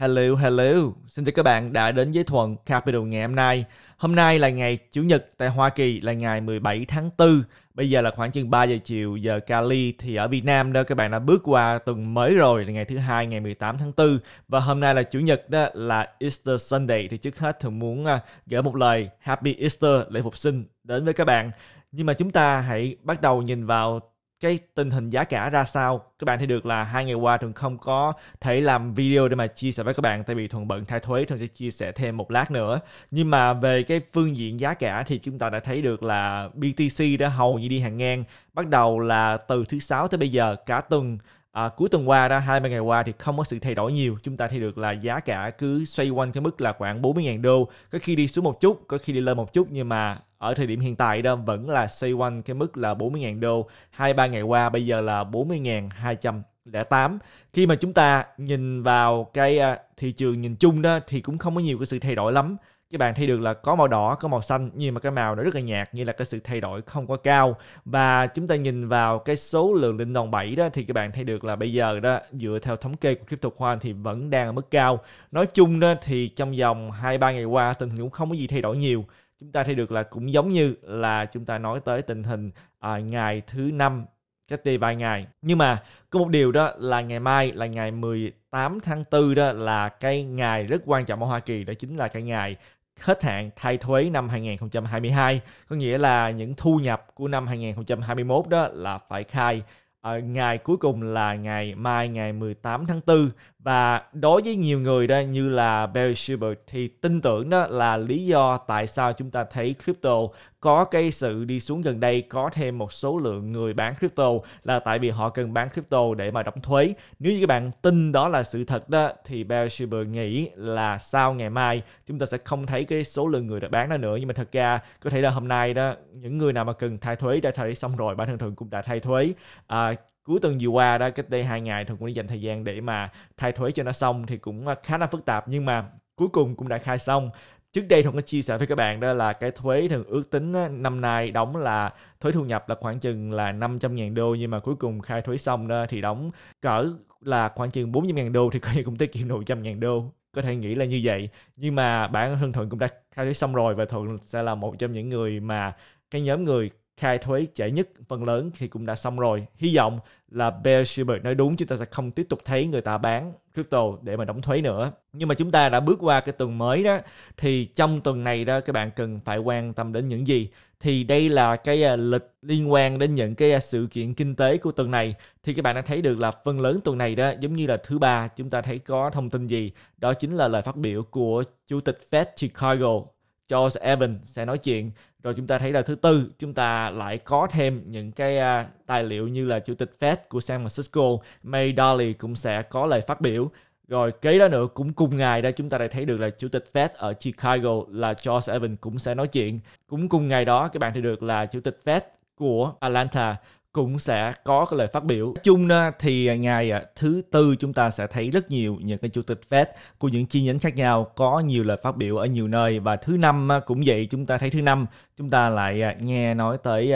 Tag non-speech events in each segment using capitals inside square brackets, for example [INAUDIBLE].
Hello, hello. Xin chào các bạn đã đến với Thuận Capital ngày hôm nay. Hôm nay là ngày Chủ nhật tại Hoa Kỳ là ngày 17 tháng 4. Bây giờ là khoảng chừng 3 giờ chiều giờ Cali thì ở Việt Nam đó các bạn đã bước qua tuần mới rồi là ngày thứ hai ngày 18 tháng 4 và hôm nay là Chủ nhật đó là Easter Sunday thì trước hết thường muốn à, gửi một lời Happy Easter lễ phục sinh đến với các bạn. Nhưng mà chúng ta hãy bắt đầu nhìn vào cái tình hình giá cả ra sao các bạn thấy được là hai ngày qua thường không có thể làm video để mà chia sẻ với các bạn tại vì thuận bận thay thuế thường sẽ chia sẻ thêm một lát nữa nhưng mà về cái phương diện giá cả thì chúng ta đã thấy được là BTC đã hầu như đi hàng ngang bắt đầu là từ thứ sáu tới bây giờ cả tuần à, cuối tuần qua đó 20 ngày qua thì không có sự thay đổi nhiều chúng ta thấy được là giá cả cứ xoay quanh cái mức là khoảng 40.000 đô có khi đi xuống một chút có khi đi lên một chút nhưng mà ở thời điểm hiện tại đó vẫn là xoay quanh cái mức là 40.000 đô 23 ngày qua bây giờ là 40.208 khi mà chúng ta nhìn vào cái à, thị trường nhìn chung đó thì cũng không có nhiều cái sự thay đổi lắm các bạn thấy được là có màu đỏ có màu xanh nhưng mà cái màu nó rất là nhạt như là cái sự thay đổi không quá cao và chúng ta nhìn vào cái số lượng linh đồng 7 đó thì các bạn thấy được là bây giờ đó dựa theo thống kê của crypto coin thì vẫn đang ở mức cao nói chung đó thì trong vòng hai ba ngày qua tình hình cũng không có gì thay đổi nhiều chúng ta thấy được là cũng giống như là chúng ta nói tới tình hình à, ngày thứ năm cách đây vài ngày. Nhưng mà có một điều đó là ngày mai là ngày 18 tháng 4 đó là cái ngày rất quan trọng ở Hoa Kỳ đó chính là cái ngày hết hạn thay thuế năm 2022, có nghĩa là những thu nhập của năm 2021 đó là phải khai ờ, ngày cuối cùng là ngày mai ngày 18 tháng 4 và đối với nhiều người đó như là Barry Schubert thì tin tưởng đó là lý do tại sao chúng ta thấy crypto có cái sự đi xuống gần đây có thêm một số lượng người bán crypto là tại vì họ cần bán crypto để mà đóng thuế. Nếu như các bạn tin đó là sự thật đó thì Barry Schubert nghĩ là sau ngày mai chúng ta sẽ không thấy cái số lượng người được bán đó nữa nhưng mà thật ra có thể là hôm nay đó những người nào mà cần thay thuế đã thay xong rồi bản thân thường cũng đã thay thuế. À, cuối tuần vừa qua đó cách đây hai ngày thường cũng đã dành thời gian để mà thay thuế cho nó xong thì cũng à, khá là phức tạp nhưng mà cuối cùng cũng đã khai xong trước đây thuận có chia sẻ với các bạn đó là cái thuế thường ước tính năm nay đóng là thuế thu nhập là khoảng chừng là 500.000 đô nhưng mà cuối cùng khai thuế xong đó thì đóng cỡ là khoảng chừng 40.000 đô thì có thể cũng tiết kiệm được 100.000 đô có thể nghĩ là như vậy nhưng mà bản thân thuận cũng đã khai thuế xong rồi và thuận sẽ là một trong những người mà cái nhóm người khai thuế trễ nhất phần lớn thì cũng đã xong rồi. Hy vọng là Bear Stearns nói đúng chúng ta sẽ không tiếp tục thấy người ta bán crypto để mà đóng thuế nữa. Nhưng mà chúng ta đã bước qua cái tuần mới đó thì trong tuần này đó các bạn cần phải quan tâm đến những gì? Thì đây là cái à, lịch liên quan đến những cái à, sự kiện kinh tế của tuần này thì các bạn đã thấy được là phần lớn tuần này đó giống như là thứ ba chúng ta thấy có thông tin gì đó chính là lời phát biểu của Chủ tịch Fed Chicago Charles Evans sẽ nói chuyện rồi chúng ta thấy là thứ tư chúng ta lại có thêm những cái uh, tài liệu như là chủ tịch Fed của San Francisco May Daly cũng sẽ có lời phát biểu rồi kế đó nữa cũng cùng ngày đó chúng ta lại thấy được là chủ tịch Fed ở Chicago là Charles Evans cũng sẽ nói chuyện cũng cùng ngày đó các bạn thấy được là chủ tịch Fed của Atlanta cũng sẽ có cái lời phát biểu. Chung thì à, ngày à, thứ tư chúng ta sẽ thấy rất nhiều những cái chủ tịch Fed của những chi nhánh khác nhau có nhiều lời phát biểu ở nhiều nơi và thứ năm à, cũng vậy chúng ta thấy thứ năm chúng ta lại nghe nói tới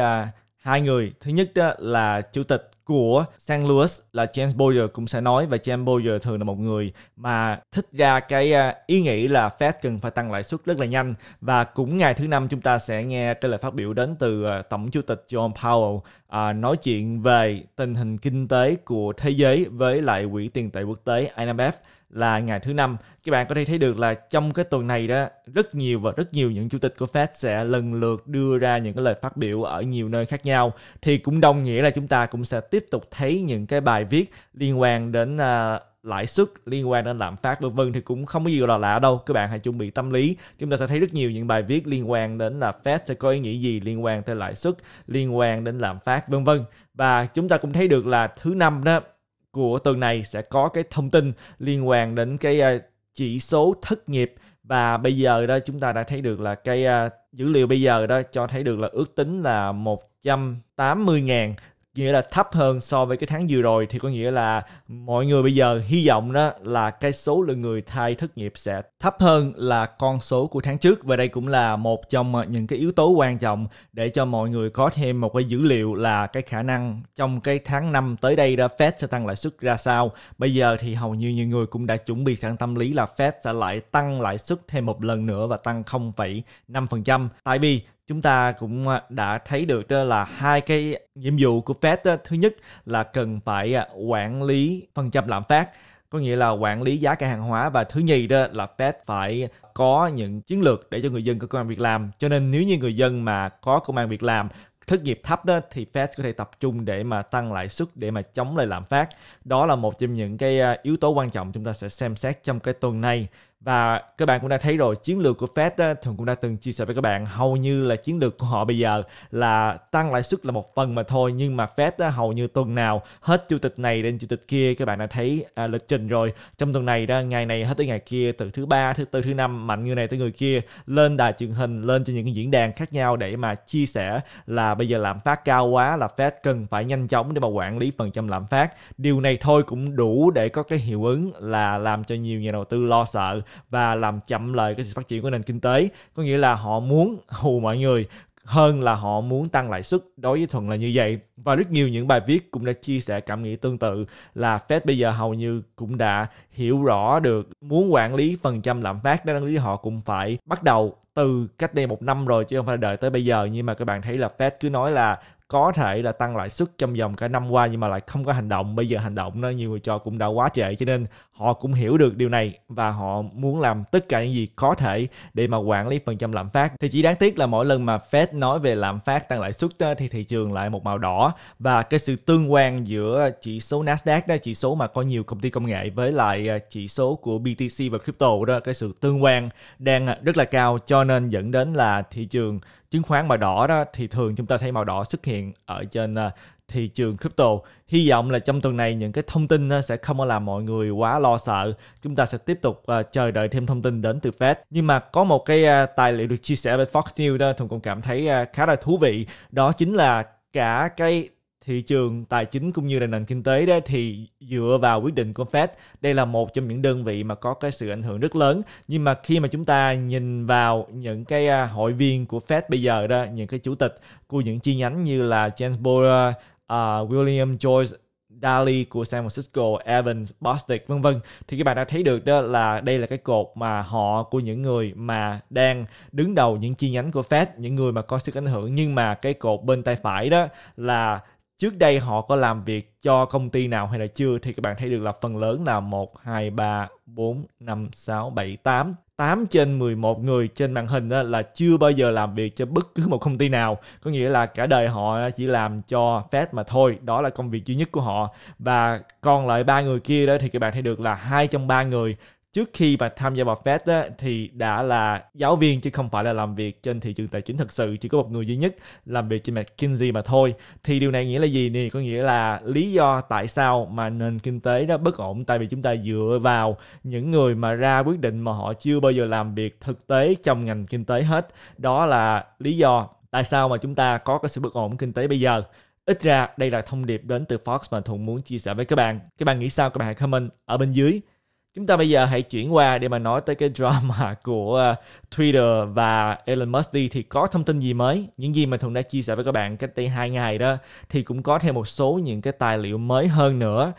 hai người. Thứ nhất là chủ tịch của San Louis là James Boyer cũng sẽ nói và James Boyer thường là một người mà thích ra cái à, ý nghĩ là Fed cần phải tăng lãi suất rất là nhanh và cũng ngày thứ năm chúng ta sẽ nghe cái lời phát biểu đến từ à, tổng chủ tịch John Powell à, nói chuyện về tình hình kinh tế của thế giới với lại quỹ tiền tệ quốc tế IMF là ngày thứ năm các bạn có thể thấy được là trong cái tuần này đó rất nhiều và rất nhiều những chủ tịch của Fed sẽ lần lượt đưa ra những cái lời phát biểu ở nhiều nơi khác nhau thì cũng đồng nghĩa là chúng ta cũng sẽ tiếp tục thấy những cái bài viết liên quan đến uh, lãi suất liên quan đến lạm phát vân vân thì cũng không có gì gọi là lạ đâu các bạn hãy chuẩn bị tâm lý chúng ta sẽ thấy rất nhiều những bài viết liên quan đến là Fed sẽ có ý nghĩa gì liên quan tới lãi suất liên quan đến lạm phát vân vân và chúng ta cũng thấy được là thứ năm đó của tuần này sẽ có cái thông tin liên quan đến cái ờ, chỉ số thất nghiệp và bây giờ đó chúng ta đã thấy được là cái ờ, dữ liệu bây giờ đó cho thấy được là ước tính là 180.000 nghĩa là thấp hơn so với cái tháng vừa rồi thì có nghĩa là mọi người bây giờ hy vọng đó là cái số lượng người thai thất nghiệp sẽ thấp hơn là con số của tháng trước và đây cũng là một trong những cái yếu tố quan trọng để cho mọi người có thêm một cái dữ liệu là cái khả năng trong cái tháng 5 tới đây đó Fed sẽ tăng lãi suất ra sao bây giờ thì hầu như nhiều người cũng đã chuẩn bị sẵn tâm lý là Fed sẽ lại tăng lãi suất thêm một lần nữa và tăng 0,5% tại vì chúng ta cũng à, đã thấy được là hai cái nhiệm vụ của Fed thứ nhất là cần phải à, quản lý phần trăm lạm phát có nghĩa là quản lý giá cả hàng hóa và thứ nhì đó là Fed phải có những chiến lược để cho người dân có công an việc làm cho nên nếu như người dân mà có công an việc làm thất nghiệp thấp đó thì Fed có thể tập trung để mà tăng lãi suất để mà chống lại lạm phát đó là một trong những cái à, yếu tố quan trọng chúng ta sẽ xem xét trong cái tuần này và các bạn cũng đã thấy rồi chiến lược của Fed á, thường cũng đã từng chia sẻ với các bạn hầu như là chiến lược của họ bây giờ là tăng lãi suất là một phần mà thôi nhưng mà Fed á, hầu như tuần nào hết chủ tịch này đến chủ tịch kia các bạn đã thấy à, lịch trình rồi trong tuần này đó ngày này hết tới ngày kia từ thứ ba thứ tư thứ năm mạnh người này tới người kia lên đài truyền hình lên trên những cái diễn đàn khác nhau để mà chia sẻ là bây giờ lạm phát cao quá là Fed cần phải nhanh chóng để mà quản lý phần trăm lạm phát điều này thôi cũng đủ để có cái hiệu ứng là làm cho nhiều nhà đầu tư lo sợ và làm chậm lại cái sự phát triển của nền kinh tế có nghĩa là họ muốn hù mọi người hơn là họ muốn tăng lãi suất đối với thuận là như vậy và rất nhiều những bài viết cũng đã chia sẻ cảm nghĩ tương tự là Fed bây giờ hầu như cũng đã hiểu rõ được muốn quản lý phần trăm lạm phát đáng lý họ cũng phải bắt đầu từ cách đây một năm rồi chứ không phải đợi tới bây giờ nhưng mà các bạn thấy là Fed cứ nói là có thể là tăng lãi suất trong vòng cả năm qua nhưng mà lại không có hành động bây giờ hành động nó nhiều người cho cũng đã quá trễ cho nên họ cũng hiểu được điều này và họ muốn làm tất cả những gì có thể để mà quản lý phần trăm lạm phát thì chỉ đáng tiếc là mỗi lần mà Fed nói về lạm phát tăng lãi suất thì thị trường lại một màu đỏ và cái sự tương quan giữa chỉ số Nasdaq đó chỉ số mà có nhiều công ty công nghệ với lại à, chỉ số của BTC và crypto đó cái sự tương quan đang rất là cao cho nên dẫn đến là thị trường chứng khoán màu đỏ đó thì thường chúng ta thấy màu đỏ xuất hiện ở trên à, thị trường crypto. Hy vọng là trong tuần này những cái thông tin sẽ không làm mọi người quá lo sợ. Chúng ta sẽ tiếp tục à, chờ đợi thêm thông tin đến từ Fed. Nhưng mà có một cái à, tài liệu được chia sẻ bởi Fox News đó Thùng cũng cảm thấy khá là thú vị. Đó chính là cả cái thị trường tài chính cũng như là nền kinh tế đó thì dựa vào quyết định của Fed đây là một trong những đơn vị mà có cái sự ảnh hưởng rất lớn nhưng mà khi mà chúng ta nhìn vào những cái à, hội viên của Fed bây giờ đó những cái chủ tịch của những chi nhánh như là James Borer, uh, à, William Joyce Daly của San Francisco, Evans, Bostic vân vân thì các bạn đã thấy được đó là đây là cái cột mà họ của những người mà đang đứng đầu những chi nhánh của Fed, những người mà có sức ảnh hưởng nhưng mà cái cột bên tay phải đó là trước đây họ có làm việc cho công ty nào hay là chưa thì các bạn thấy được là phần lớn là 1, 2, 3, 4, 5, 6, 7, 8. 8 trên 11 người trên màn hình đó là chưa bao giờ làm việc cho bất cứ một công ty nào. Có nghĩa là cả đời họ chỉ làm cho Fed mà thôi. Đó là công việc duy nhất của họ. Và còn lại ba người kia đó thì các bạn thấy được là hai trong ba người trước khi mà tham gia vào Fed á, thì đã là giáo viên chứ không phải là làm việc trên thị trường tài chính thật sự chỉ có một người duy nhất làm việc trên McKinsey mà thôi thì điều này nghĩa là gì nè có nghĩa là lý do tại sao mà nền kinh tế đó bất ổn tại vì chúng ta dựa vào những người mà ra quyết định mà họ chưa bao giờ làm việc thực tế trong ngành kinh tế hết đó là lý do tại sao mà chúng ta có cái sự bất ổn kinh tế bây giờ Ít ra đây là thông điệp đến từ Fox mà Thuận muốn chia sẻ với các bạn. Các bạn nghĩ sao? Các bạn hãy comment ở bên dưới. Chúng ta bây giờ hãy chuyển qua để mà nói tới cái drama [LAUGHS] của ờ, Twitter và Elon Musk đi thì có thông tin gì mới? Những gì mà Thuận đã chia sẻ với các bạn cách đây hai ngày đó thì cũng có thêm một số những cái tài liệu mới hơn nữa.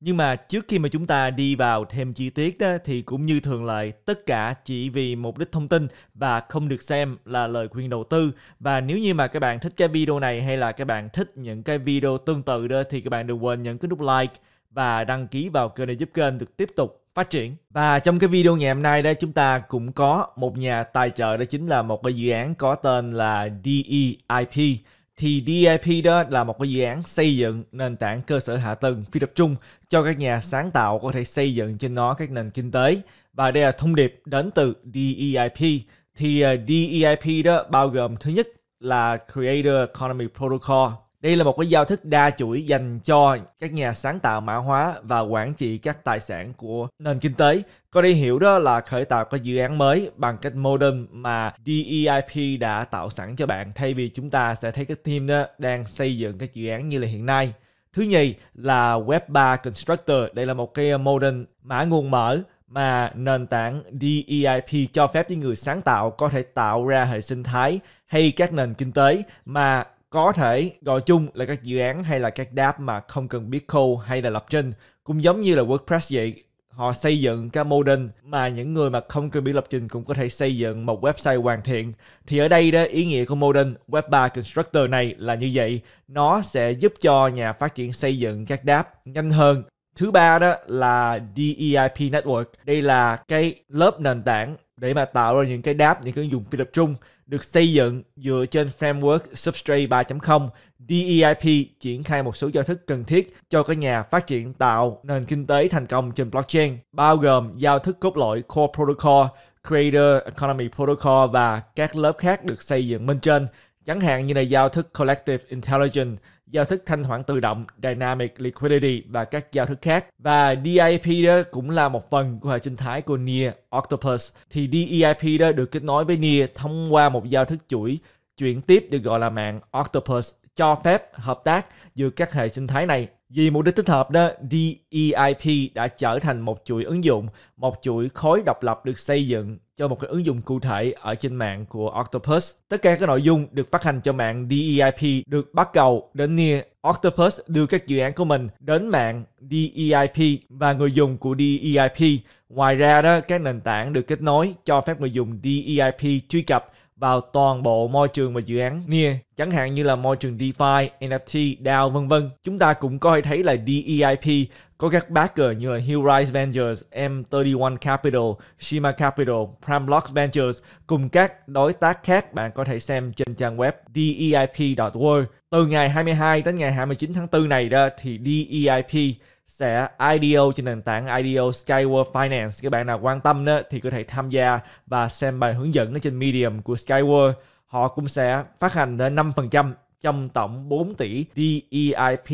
Nhưng mà trước khi mà chúng ta đi vào thêm chi tiết đó thì cũng như thường lệ tất cả chỉ vì mục đích thông tin và không được xem là lời khuyên đầu tư. Và nếu như mà các bạn thích cái video này hay là các bạn thích những cái video tương tự đó thì các bạn đừng quên nhấn cái nút like và đăng ký vào kênh để giúp kênh được tiếp tục phát triển. Và trong cái video ngày hôm nay đó chúng ta cũng có một nhà tài trợ đó chính là một cái dự án có tên là DEIP. Thì DEIP đó là một cái dự án xây dựng nền tảng cơ sở hạ tầng phi tập trung cho các nhà sáng tạo có thể xây dựng trên nó các nền kinh tế. Và đây là thông điệp đến từ DEIP. Thì ờ, DEIP đó bao gồm thứ nhất là Creator Economy Protocol đây là một cái giao thức đa chuỗi dành cho các nhà sáng tạo mã hóa và quản trị các tài sản của nền kinh tế. Có đi hiểu đó là khởi tạo các dự án mới bằng cách modem mà DEIP đã tạo sẵn cho bạn thay vì chúng ta sẽ thấy các team đó đang xây dựng các dự án như là hiện nay. Thứ nhì là Web3 Constructor. Đây là một cái modem mã nguồn mở mà nền tảng DEIP cho phép những người sáng tạo có thể tạo ra hệ sinh thái hay các nền kinh tế mà có thể gọi chung là các dự án hay là các đáp mà không cần biết code hay là lập trình cũng giống như là WordPress vậy họ xây dựng cái modern mà những người mà không cần biết lập trình cũng có thể xây dựng một website hoàn thiện thì ở đây đó ý nghĩa của modern web 3 constructor này là như vậy nó sẽ giúp cho nhà phát triển xây dựng các đáp nhanh hơn Thứ ba đó là DEIP Network. Đây là cái lớp nền tảng để mà tạo ra những cái đáp, những cái ứng dụng phi tập trung được xây dựng dựa trên framework Substrate 3.0, DEIP triển khai một số giao thức cần thiết cho các nhà phát triển tạo nền kinh tế thành công trên blockchain, bao gồm giao thức cốt lõi Core Protocol, Creator Economy Protocol và các lớp khác được xây dựng bên trên, chẳng hạn như là giao thức Collective Intelligence, giao thức thanh khoản tự động, dynamic liquidity và các giao thức khác. Và DIP đó cũng là một phần của hệ sinh thái của Near Octopus. Thì DEIP đó được kết nối với Near thông qua một giao thức chuỗi chuyển tiếp được gọi là mạng Octopus cho phép hợp tác giữa các hệ sinh thái này vì mục đích tích hợp đó, DEIP đã trở thành một chuỗi ứng dụng, một chuỗi khối độc lập được xây dựng cho một cái ứng dụng cụ thể ở trên mạng của Octopus. Tất cả các nội dung được phát hành cho mạng DEIP được bắt cầu đến Near. Octopus đưa các dự án của mình đến mạng DEIP và người dùng của DEIP. Ngoài ra đó, các nền tảng được kết nối cho phép người dùng DEIP truy cập vào toàn bộ môi trường và dự án NIA, chẳng hạn như là môi trường DeFi, NFT, DAO vân vân. Chúng ta cũng có thể thấy là DEIP có các backer như là Hillrise Ventures, M31 Capital, Shima Capital, Primeblock Ventures cùng các đối tác khác bạn có thể xem trên trang web deip.world. Từ ngày 22 đến ngày 29 tháng 4 này đó thì DEIP sẽ IDO trên nền tảng IDO Skyward Finance. Các bạn nào quan tâm đó, thì có thể tham gia và xem bài hướng dẫn ở trên Medium của Skyward. Họ cũng sẽ phát hành tới 5% trong tổng 4 tỷ DEIP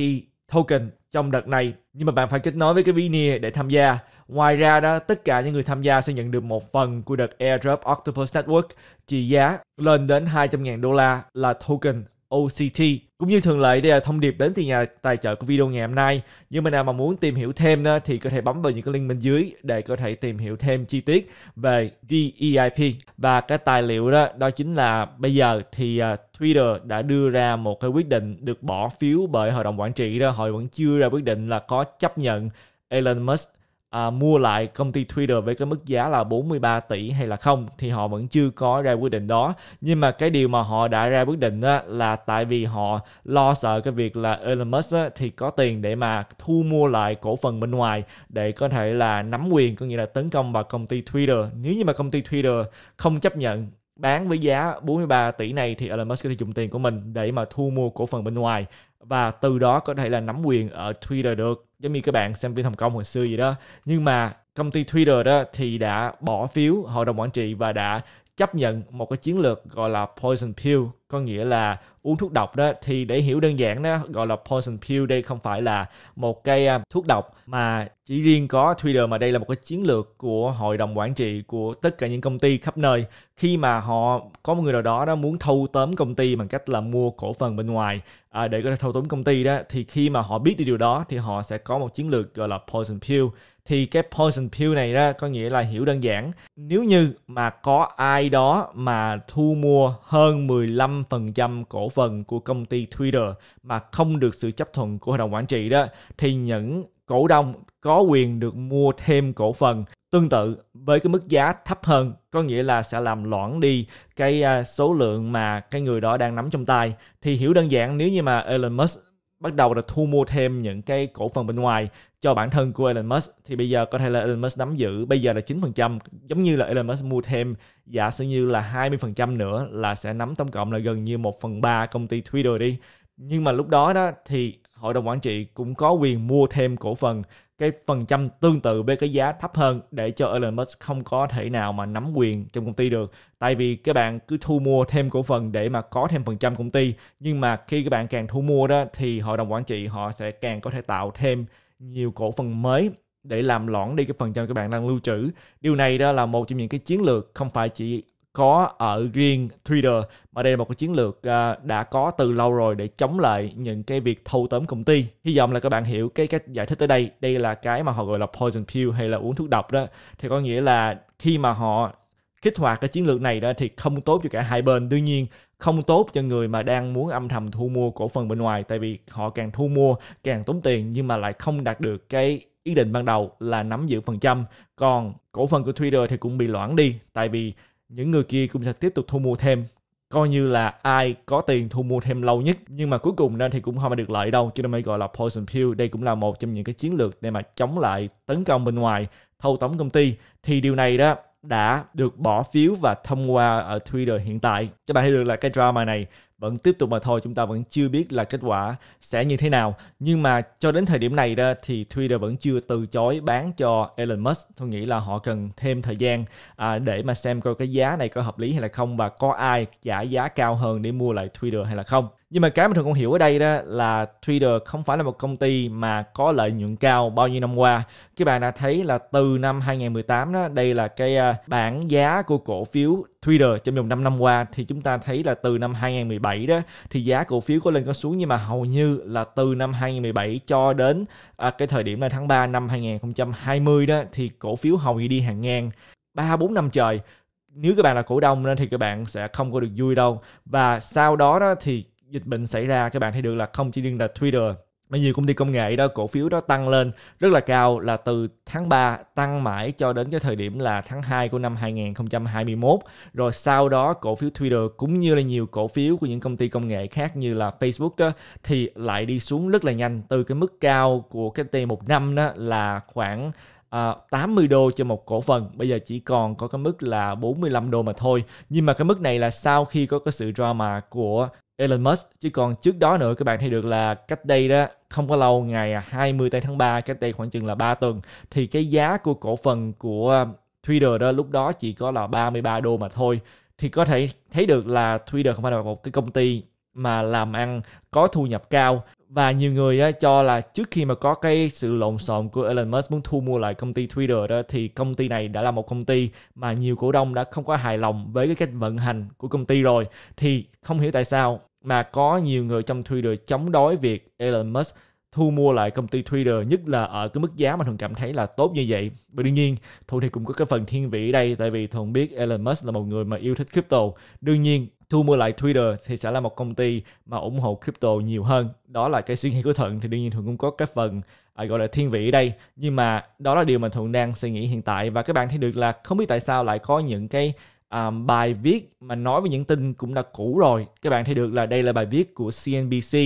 token trong đợt này nhưng mà bạn phải kết nối với cái Vini để tham gia ngoài ra đó tất cả những người tham gia sẽ nhận được một phần của đợt airdrop Octopus Network trị giá lên đến 200.000 đô la là token OCT. Cũng như thường lệ, đây là thông điệp đến từ nhà tài trợ của video ngày hôm nay. Như mình nào mà muốn tìm hiểu thêm đó, thì có thể bấm vào những cái link bên dưới để có thể tìm hiểu thêm chi tiết về DEIP. Và cái tài liệu đó, đó chính là bây giờ thì à, Twitter đã đưa ra một cái quyết định được bỏ phiếu bởi hội đồng quản trị đó. Họ vẫn chưa ra quyết định là có chấp nhận Elon Musk à, mua lại công ty Twitter với cái mức giá là 43 tỷ hay là không thì họ vẫn chưa có ra quyết định đó nhưng mà cái điều mà họ đã ra quyết định á, là tại vì họ lo sợ cái việc là Elon Musk á, thì có tiền để mà thu mua lại cổ phần bên ngoài để có thể là nắm quyền có nghĩa là tấn công vào công ty Twitter nếu như mà công ty Twitter không chấp nhận bán với giá 43 tỷ này thì Elon Musk có thể dùng tiền của mình để mà thu mua cổ phần bên ngoài và từ đó có thể là nắm quyền ở Twitter được giống như các bạn xem phim thành công hồi xưa gì đó nhưng mà công ty Twitter đó thì đã bỏ phiếu hội đồng quản trị và đã chấp nhận một cái chiến lược gọi là poison pill có nghĩa là uống thuốc độc đó thì để hiểu đơn giản đó gọi là poison pill đây không phải là một cái à, thuốc độc mà chỉ riêng có Twitter mà đây là một cái chiến lược của hội đồng quản trị của tất cả những công ty khắp nơi khi mà họ có một người nào đó đó muốn thâu tóm công ty bằng cách là mua cổ phần bên ngoài à, để có thể thâu tóm công ty đó thì khi mà họ biết được điều đó thì họ sẽ có một chiến lược gọi là poison pill thì cái poison pill này đó có nghĩa là hiểu đơn giản nếu như mà có ai đó mà thu mua hơn 15% cổ phần của công ty Twitter mà không được sự chấp thuận của hội đồng quản trị đó thì những cổ đông có quyền được mua thêm cổ phần tương tự với cái mức giá thấp hơn có nghĩa là sẽ làm loãng đi cái à, số lượng mà cái người đó đang nắm trong tay thì hiểu đơn giản nếu như mà Elon Musk bắt đầu là thu mua thêm những cái cổ phần bên ngoài cho bản thân của Elon Musk thì bây giờ có thể là Elon Musk nắm giữ bây giờ là 9% giống như là Elon Musk mua thêm giả sử như là 20% nữa là sẽ nắm tổng cộng là gần như 1 phần 3 công ty Twitter đi nhưng mà lúc đó đó thì hội đồng quản trị cũng có quyền mua thêm cổ phần cái phần trăm tương tự với cái giá thấp hơn để cho Elon Musk không có thể nào mà nắm quyền trong công ty được. Tại vì các bạn cứ thu mua thêm cổ phần để mà có thêm phần trăm công ty, nhưng mà khi các bạn càng thu mua đó thì hội đồng quản trị họ sẽ càng có thể tạo thêm nhiều cổ phần mới để làm loãng đi cái phần trăm các bạn đang lưu trữ. Điều này đó là một trong những cái chiến lược không phải chỉ có ở riêng Twitter mà đây là một cái chiến lược à, đã có từ lâu rồi để chống lại những cái việc thâu tóm công ty. Hy vọng là các bạn hiểu cái cách giải thích tới đây. Đây là cái mà họ gọi là poison pill hay là uống thuốc độc đó. Thì có nghĩa là khi mà họ kích hoạt cái chiến lược này đó thì không tốt cho cả hai bên. Đương nhiên không tốt cho người mà đang muốn âm thầm thu mua cổ phần bên ngoài tại vì họ càng thu mua càng tốn tiền nhưng mà lại không đạt được cái ý định ban đầu là nắm giữ phần trăm còn cổ phần của Twitter thì cũng bị loãng đi tại vì những người kia cũng sẽ tiếp tục thu mua thêm coi như là ai có tiền thu mua thêm lâu nhất nhưng mà cuối cùng nên thì cũng không được lợi đâu cho nên mới gọi là poison pill đây cũng là một trong những cái chiến lược để mà chống lại tấn công bên ngoài thâu tóm công ty thì điều này đó đã được bỏ phiếu và thông qua ở ờ, Twitter hiện tại. Các bạn thấy được là cái drama này vẫn tiếp tục mà thôi chúng ta vẫn chưa biết là kết quả sẽ như thế nào nhưng mà cho đến thời điểm này đó thì Twitter vẫn chưa từ chối bán cho Elon Musk tôi nghĩ là họ cần thêm thời gian à, để mà xem coi cái giá này có hợp lý hay là không và có ai trả giá cao hơn để mua lại Twitter hay là không nhưng mà cái mà thường con hiểu ở đây đó là Twitter không phải là một công ty mà có lợi nhuận cao bao nhiêu năm qua. Các bạn đã thấy là từ năm 2018 đó, đây là cái à, bảng giá của cổ phiếu Twitter trong vòng 5 năm qua thì chúng ta thấy là từ năm 2017 2017 đó thì giá cổ phiếu có lên có xuống nhưng mà hầu như là từ năm 2017 cho đến à, cái thời điểm là tháng 3 năm 2020 đó thì cổ phiếu hầu như đi hàng ngang 3 4 năm trời. Nếu các bạn là cổ đông thì các bạn sẽ không có được vui đâu. Và sau đó đó thì dịch bệnh xảy ra các bạn thấy được là không chỉ riêng là Twitter Bao nhiêu công ty công nghệ đó, cổ phiếu đó tăng lên rất là cao là từ tháng 3 tăng mãi cho đến cái thời điểm là tháng 2 của năm 2021. Rồi sau đó cổ phiếu Twitter cũng như là nhiều cổ phiếu của những công ty công nghệ khác như là Facebook đó, thì lại đi xuống rất là nhanh từ cái mức cao của cái T1 năm đó là khoảng à, ờ, 80 đô cho một cổ phần bây giờ chỉ còn có cái mức là 45 đô mà thôi nhưng mà cái mức này là sau khi có cái sự drama của Elon Musk chứ còn trước đó nữa các bạn thấy được là cách đây đó không có lâu ngày 20 tháng 3 cách đây khoảng chừng là 3 tuần thì cái giá của cổ phần của um, Twitter đó lúc đó chỉ có là 33 đô mà thôi thì có thể thấy được là Twitter không phải là một cái công ty mà làm ăn có thu nhập cao và nhiều người á, cho là trước khi mà có cái sự lộn xộn của Elon Musk muốn thu mua lại công ty Twitter đó thì công ty này đã là một công ty mà nhiều cổ đông đã không có hài lòng với cái cách vận hành của công ty rồi thì không hiểu tại sao mà có nhiều người trong Twitter chống đối việc Elon Musk thu mua lại công ty Twitter nhất là ở cái mức giá mà Thuận cảm thấy là tốt như vậy. Và đương nhiên, Thuận thì cũng có cái phần thiên vị ở đây tại vì Thuận biết Elon Musk là một người mà yêu thích crypto. Đương nhiên, thu mua lại Twitter thì sẽ là một công ty mà ủng hộ crypto nhiều hơn đó là cái suy nghĩ của thuận thì đương nhiên thuận cũng có cái phần à, gọi là thiên vị ở đây nhưng mà đó là điều mà thuận đang suy nghĩ hiện tại và các bạn thấy được là không biết tại sao lại có những cái um, bài viết mà nói về những tin cũng đã cũ rồi các bạn thấy được là đây là bài viết của CNBC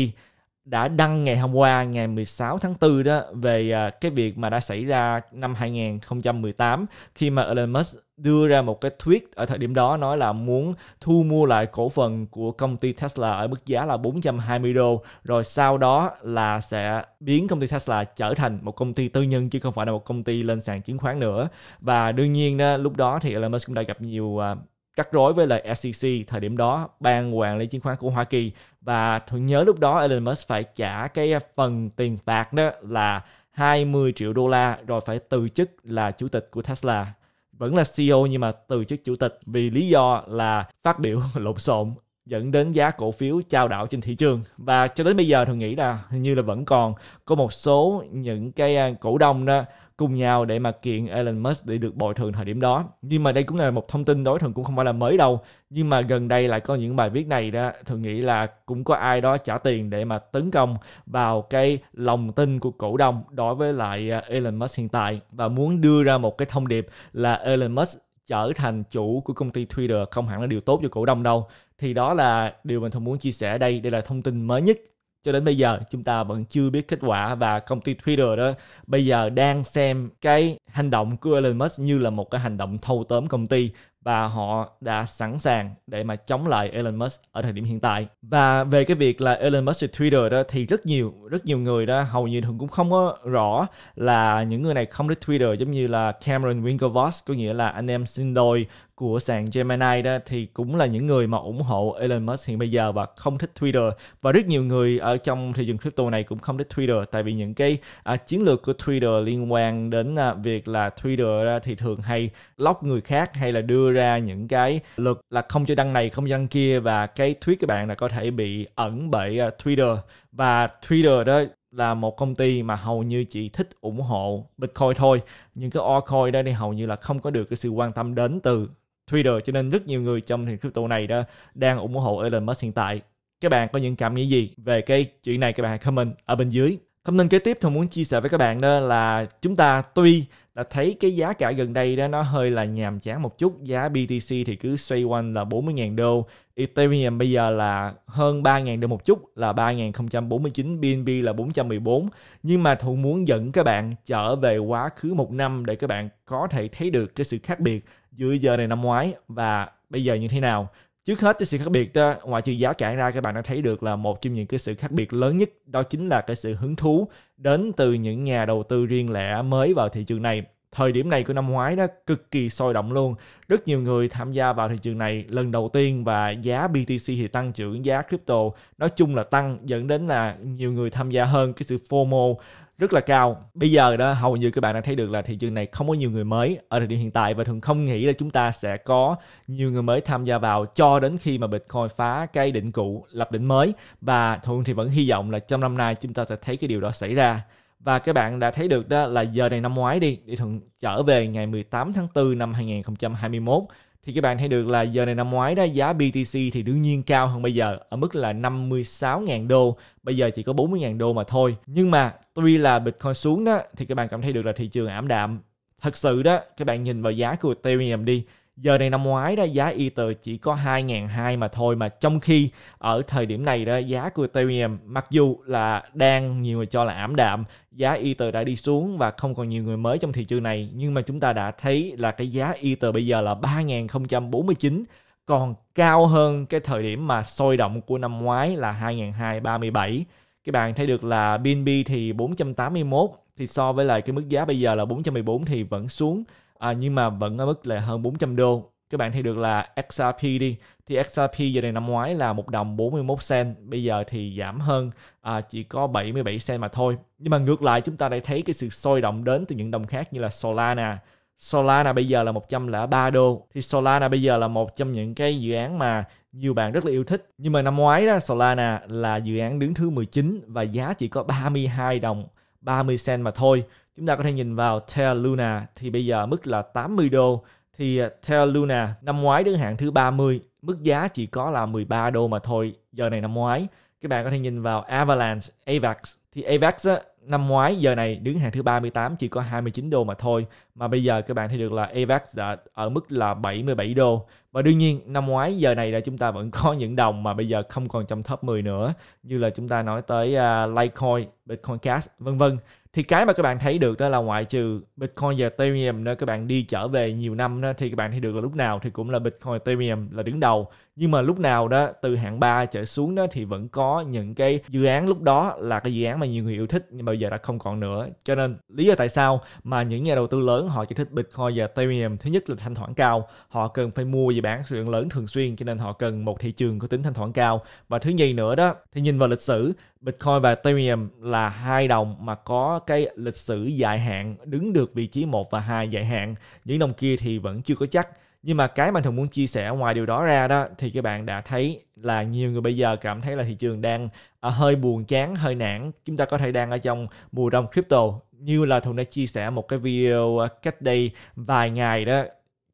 đã đăng ngày hôm qua ngày 16 tháng 4 đó về à, cái việc mà đã xảy ra năm 2018 khi mà Elon Musk đưa ra một cái tweet ở thời điểm đó nói là muốn thu mua lại cổ phần của công ty Tesla ở mức giá là 420 đô rồi sau đó là sẽ biến công ty Tesla trở thành một công ty tư nhân chứ không phải là một công ty lên sàn chứng khoán nữa và đương nhiên đó, lúc đó thì Elon Musk cũng đã gặp nhiều à, cắt rối với lời SEC thời điểm đó ban quản lý chứng khoán của Hoa Kỳ và tôi nhớ lúc đó Elon Musk phải trả cái phần tiền phạt đó là 20 triệu đô la rồi phải từ chức là chủ tịch của Tesla vẫn là CEO nhưng mà từ chức chủ tịch vì lý do là phát biểu [LAUGHS] lộn xộn dẫn đến giá cổ phiếu trao đảo trên thị trường và cho đến bây giờ tôi nghĩ là hình như là vẫn còn có một số những cái à, cổ đông đó cùng nhau để mà kiện Elon Musk để được bồi thường thời điểm đó. Nhưng mà đây cũng là một thông tin đối thường cũng không phải là mới đâu. Nhưng mà gần đây lại có những bài viết này đó, thường nghĩ là cũng có ai đó trả tiền để mà tấn công vào cái lòng tin của cổ đông đối với lại à, Elon Musk hiện tại và muốn đưa ra một cái thông điệp là Elon Musk trở thành chủ của công ty Twitter không hẳn là điều tốt cho cổ đông đâu thì đó là điều mình thường muốn chia sẻ ở đây đây là thông tin mới nhất cho đến bây giờ chúng ta vẫn chưa biết kết quả và công ty Twitter đó bây giờ đang xem cái hành động của Elon Musk như là một cái hành động thâu tóm công ty và họ đã sẵn sàng để mà chống lại Elon Musk ở thời điểm hiện tại. Và về cái việc là Elon Musk trên Twitter đó thì rất nhiều rất nhiều người đó hầu như thường cũng không có rõ là những người này không đến Twitter giống như là Cameron Winklevoss có nghĩa là anh em sinh đôi của sàn Gemini đó thì cũng là những người mà ủng hộ Elon Musk hiện bây giờ và không thích Twitter và rất nhiều người ở trong thị trường crypto này cũng không thích Twitter tại vì những cái à, chiến lược của Twitter liên quan đến à, việc là Twitter à, thì thường hay lóc người khác hay là đưa ra những cái luật là không cho đăng này không đăng kia và cái tweet các bạn là có thể bị ẩn bởi à, Twitter và Twitter đó là một công ty mà hầu như chỉ thích ủng hộ Bitcoin thôi. Những cái altcoin đây thì hầu như là không có được cái sự quan tâm đến từ Twitter cho nên rất nhiều người trong thị crypto này đã đang ủng hộ Elon Musk hiện tại. Các bạn có những cảm nghĩ gì về cái chuyện này các bạn hãy comment ở bên dưới. Comment kế tiếp tôi muốn chia sẻ với các bạn đó là chúng ta tuy đã thấy cái giá cả gần đây đó nó hơi là nhàm chán một chút. Giá BTC thì cứ xoay quanh là 40.000 đô. Ethereum bây giờ là hơn 3.000 đô một chút là 3.049, BNB là 414. Nhưng mà Thuận muốn dẫn các bạn trở về quá khứ một năm để các bạn có thể thấy được cái sự khác biệt giữa giờ này năm ngoái và bây giờ như thế nào trước hết cái sự khác biệt đó, ngoài trừ giá cả ra các bạn đã thấy được là một trong những cái sự khác biệt lớn nhất đó chính là cái sự hứng thú đến từ những nhà đầu tư riêng lẻ mới vào thị trường này thời điểm này của năm ngoái đó cực kỳ sôi động luôn rất nhiều người tham gia vào thị trường này lần đầu tiên và giá BTC thì tăng trưởng giá crypto nói chung là tăng dẫn đến là nhiều người tham gia hơn cái sự FOMO rất là cao bây giờ đó hầu như các bạn đã thấy được là thị trường này không có nhiều người mới ở thời điểm hiện tại và thường không nghĩ là chúng ta sẽ có nhiều người mới tham gia vào cho đến khi mà bitcoin phá cái đỉnh cũ lập đỉnh mới và thường thì vẫn hy vọng là trong năm nay chúng ta sẽ thấy cái điều đó xảy ra và các bạn đã thấy được đó là giờ này năm ngoái đi, đi thường trở về ngày 18 tháng 4 năm 2021 thì các bạn thấy được là giờ này năm ngoái đó giá BTC thì đương nhiên cao hơn bây giờ ở mức là 56.000 đô, bây giờ chỉ có 40.000 đô mà thôi. Nhưng mà tuy là Bitcoin xuống đó thì các bạn cảm thấy được là thị trường ảm đạm. Thật sự đó, các bạn nhìn vào giá của Ethereum đi, Giờ này năm ngoái đó giá Ether chỉ có 2.200 mà thôi mà trong khi ở thời điểm này đó giá của Ethereum mặc dù là đang nhiều người cho là ảm đạm, giá Ether đã đi xuống và không còn nhiều người mới trong thị trường này nhưng mà chúng ta đã thấy là cái giá Ether bây giờ là 3.049 còn cao hơn cái thời điểm mà sôi động của năm ngoái là 2237. Các bạn thấy được là BNB thì 481 thì so với lại cái mức giá bây giờ là 414 thì vẫn xuống à, nhưng mà vẫn ở mức là hơn 400 đô các bạn thấy được là XRP đi thì XRP giờ này năm ngoái là một đồng 41 cent bây giờ thì giảm hơn à, chỉ có 77 cent mà thôi nhưng mà ngược lại chúng ta lại thấy cái sự sôi động đến từ những đồng khác như là Solana Solana bây giờ là 103 đô thì Solana bây giờ là một trong những cái dự án mà nhiều bạn rất là yêu thích nhưng mà năm ngoái đó Solana là dự án đứng thứ 19 và giá chỉ có 32 đồng 30 cent mà thôi chúng ta có thể nhìn vào Terra Luna thì bây giờ mức là 80 đô thì à, Terra Luna năm ngoái đứng hạng thứ 30 mức giá chỉ có là 13 đô mà thôi giờ này năm ngoái các bạn có thể nhìn vào Avalanche Avax thì Avax á, năm ngoái giờ này đứng hạng thứ 38 chỉ có 29 đô mà thôi mà bây giờ các bạn thấy được là Avax đã ở mức là 77 đô và đương nhiên năm ngoái giờ này là chúng ta vẫn [LAUGHS] có những đồng mà bây giờ không còn trong top 10 nữa như là chúng ta nói tới uh, Litecoin, Bitcoin Cash vân vân thì cái mà các bạn thấy được đó là ngoại trừ Bitcoin và Ethereum đó các bạn đi trở về nhiều năm đó thì các bạn thấy được là lúc nào thì cũng là Bitcoin Ethereum là đứng đầu nhưng mà lúc nào đó từ hạng 3 trở xuống đó thì vẫn có những cái dự án lúc đó là cái dự án mà nhiều người yêu thích nhưng bây giờ đã không còn nữa cho nên lý do tại sao mà những nhà đầu tư lớn họ chỉ thích Bitcoin và Ethereum thứ nhất là thanh khoản cao họ cần phải mua và bán số lượng lớn thường xuyên cho nên họ cần một thị trường có tính thanh khoản cao và thứ nhì nữa đó thì nhìn vào lịch sử Bitcoin và Ethereum là hai đồng mà có cái lịch sử dài hạn đứng được vị trí 1 và 2 dài hạn. Những đồng kia thì vẫn chưa có chắc. Nhưng mà cái mà thường muốn chia sẻ ngoài điều đó ra đó thì các bạn đã thấy là nhiều người bây giờ cảm thấy là thị trường đang à, hơi buồn chán, hơi nản. Chúng ta có thể đang ở trong mùa đông crypto như là Thuận đã chia sẻ một cái video cách đây vài ngày đó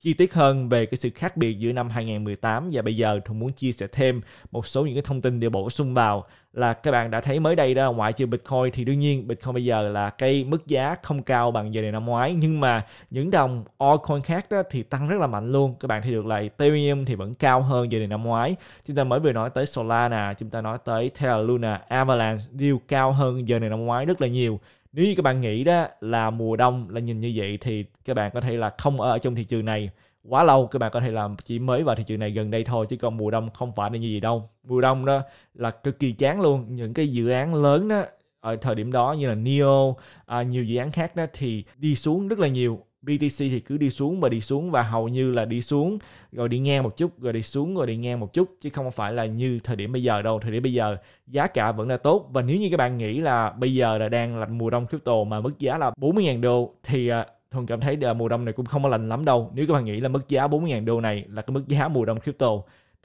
chi tiết hơn về cái sự khác biệt giữa năm 2018 và bây giờ Thuận muốn chia sẻ thêm một số những cái thông tin để bổ sung vào là các bạn đã thấy mới đây đó ngoại trừ Bitcoin thì đương nhiên Bitcoin bây giờ là cái mức giá không cao bằng giờ này năm ngoái nhưng mà những đồng altcoin khác đó thì tăng rất là mạnh luôn các bạn thấy được là Ethereum thì vẫn cao hơn giờ này năm ngoái chúng ta mới vừa nói tới Solana chúng ta nói tới Terra Luna Avalanche đều cao hơn giờ này năm ngoái rất là nhiều nếu như các bạn nghĩ đó là mùa đông là nhìn như vậy thì các bạn có thể là không ở trong thị trường này quá lâu các bạn có thể là chỉ mới vào thị trường này gần đây thôi chứ còn mùa đông không phải là như gì đâu mùa đông đó là cực kỳ chán luôn những cái dự án lớn đó ở thời điểm đó như là Neo à, nhiều dự án khác đó thì đi xuống rất là nhiều BTC thì cứ đi xuống và đi xuống và hầu như là đi xuống rồi đi ngang một chút rồi đi xuống rồi đi ngang một chút chứ không phải là như thời điểm bây giờ đâu thời điểm bây giờ giá cả vẫn là tốt và nếu như các bạn nghĩ là bây giờ là đang là mùa đông crypto mà mức giá là 40.000 đô thì à, Thuần cảm thấy là mùa đông này cũng không có lành lắm đâu nếu các bạn nghĩ là mức giá 40.000 đô này là cái mức giá mùa đông crypto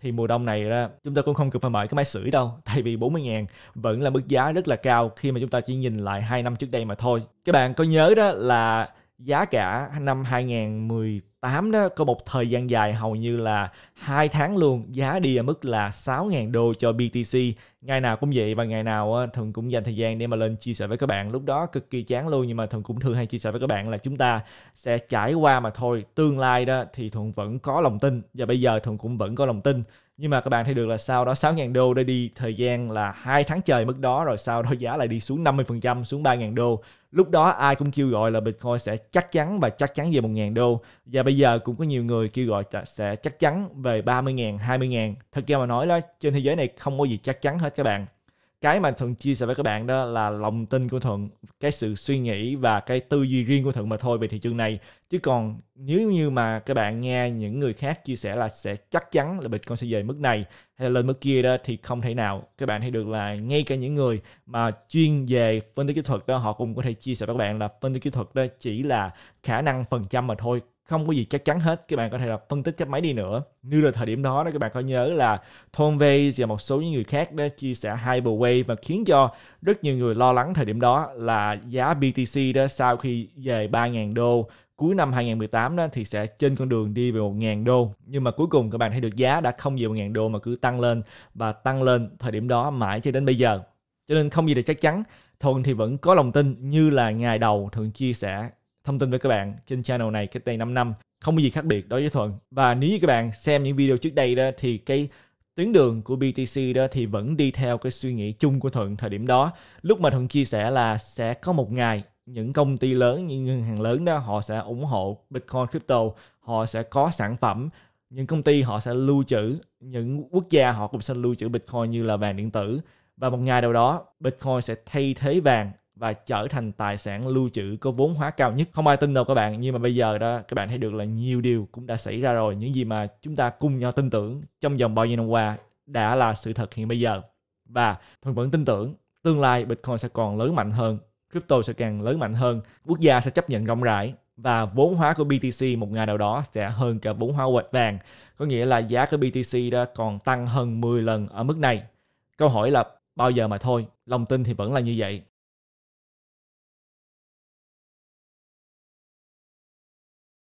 thì mùa đông này đó, chúng ta cũng không cần phải mở cái máy sưởi đâu tại vì 40 ngàn vẫn là mức giá rất là cao khi mà chúng ta chỉ nhìn lại hai năm trước đây mà thôi các bạn có nhớ đó là giá cả năm 2018 đó có một thời gian dài hầu như là hai tháng luôn giá đi ở mức là 6.000 đô cho BTC ngày nào cũng vậy và ngày nào thường cũng dành thời gian để mà lên chia sẻ với các bạn lúc đó cực kỳ chán luôn nhưng mà thường cũng thường hay chia sẻ với các bạn là chúng ta sẽ trải qua mà thôi tương lai đó thì thường vẫn có lòng tin và bây giờ thường cũng vẫn có lòng tin nhưng mà các bạn thấy được là sau đó 6.000 đô đã đi thời gian là hai tháng trời mức đó rồi sau đó giá lại đi xuống 50% xuống 3.000 đô lúc đó ai cũng kêu gọi là Bitcoin sẽ chắc chắn và chắc chắn về 1.000 đô và bây giờ cũng có nhiều người kêu gọi sẽ chắc chắn về 30.000 20.000 thật ra mà nói là trên thế giới này không có gì chắc chắn hết các bạn cái mà thuận chia sẻ với các bạn đó là lòng tin của thuận cái sự suy nghĩ và cái tư duy riêng của thuận mà thôi về thị trường này chứ còn nếu như mà các bạn nghe những người khác chia sẻ là sẽ chắc chắn là bitcoin sẽ về mức này hay là lên mức kia đó thì không thể nào các bạn thấy được là ngay cả những người mà chuyên về phân tích kỹ thuật đó họ cũng có thể chia sẻ với các bạn là phân tích kỹ thuật đó chỉ là khả năng phần trăm mà thôi không có gì chắc chắn hết các bạn có thể là phân tích cái máy đi nữa như là thời điểm đó đó các bạn có nhớ là Tom Waits và một số những người khác đã chia sẻ Hyperway và khiến cho rất nhiều người lo lắng thời điểm đó là giá BTC đó sau khi về 3.000 đô cuối năm 2018 đó thì sẽ trên con đường đi về 1.000 đô nhưng mà cuối cùng các bạn thấy được giá đã không về 1.000 đô mà cứ tăng lên và tăng lên thời điểm đó mãi cho đến bây giờ cho nên không gì được chắc chắn Thuận thì vẫn có lòng tin như là ngày đầu Thuận chia sẻ thông tin với các bạn trên channel này cách đây 5 năm không có gì khác biệt đối với Thuận và nếu như các bạn xem những video trước đây đó thì cái tuyến đường của BTC đó thì vẫn đi theo cái suy nghĩ chung của Thuận thời điểm đó lúc mà Thuận chia sẻ là sẽ có một ngày những công ty lớn những ngân hàng lớn đó họ sẽ ủng hộ Bitcoin crypto họ sẽ có sản phẩm những công ty họ sẽ lưu trữ những quốc gia họ cũng sẽ lưu trữ Bitcoin như là vàng điện tử và một ngày nào đó Bitcoin sẽ thay thế vàng và trở thành tài sản lưu trữ có vốn hóa cao nhất. Không ai tin đâu các bạn, nhưng mà bây giờ đó các bạn thấy được là nhiều điều cũng đã xảy ra rồi, những gì mà chúng ta cùng nhau tin tưởng trong vòng bao nhiêu năm qua đã là sự thật hiện bây giờ. Và tôi vẫn tin tưởng tương lai Bitcoin sẽ còn lớn mạnh hơn, crypto sẽ càng lớn mạnh hơn, quốc gia sẽ chấp nhận rộng rãi và vốn hóa của BTC một ngày nào đó sẽ hơn cả vốn hóa vàng. Có nghĩa là giá của BTC đó còn tăng hơn 10 lần ở mức này. Câu hỏi là bao giờ mà thôi, lòng tin thì vẫn là như vậy.